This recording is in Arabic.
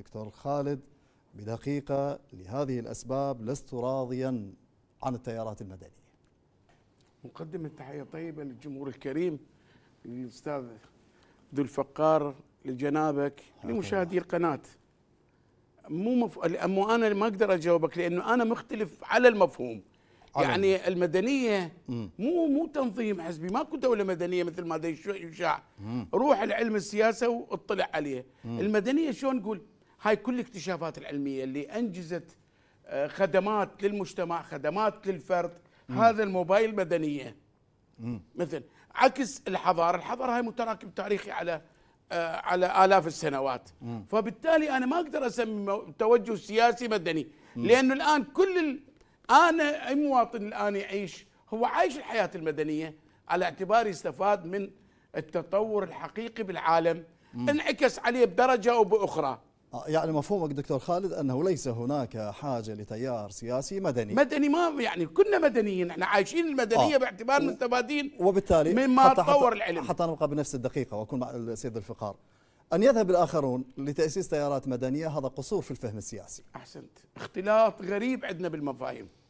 دكتور خالد بدقيقة لهذه الأسباب لست راضيا عن التيارات المدنية مقدم التحية طيبة للجمهور الكريم للأستاذ ذو الفقار لجنابك لمشاهدي القناة مو مف... مو أنا ما أقدر أجاوبك لأنه أنا مختلف على المفهوم يعني يعني المدنيه مو مو تنظيم حزبي ماكو دوله مدنيه مثل ما يشاع روح العلم السياسه واطلع عليه مم. المدنيه شلون نقول هاي كل الاكتشافات العلمية اللي أنجزت آه، خدمات للمجتمع خدمات للفرد مم. هذا الموبايل مدنية مم. مثل عكس الحضارة الحضارة هاي متراكم تاريخي على آه، على آلاف السنوات مم. فبالتالي أنا ما أقدر أسمي توجه سياسي مدني مم. لأنه الآن كل ال... أنا أي مواطن الآن يعيش هو عايش الحياة المدنية على اعتبار يستفاد من التطور الحقيقي بالعالم مم. انعكس عليه بدرجة أو بأخرى آه، يعني مفهومك دكتور خالد انه ليس هناك حاجه لتيار سياسي مدني مدني ما يعني كنا مدنيين احنا عايشين المدنيه آه. باعتبار متبادلين وبالتالي مما حتى تطور حتى العلم حتى نبقى بنفس الدقيقه واكون مع السيد الفقار ان يذهب الاخرون لتاسيس تيارات مدنيه هذا قصور في الفهم السياسي احسنت اختلاط غريب عندنا بالمفاهيم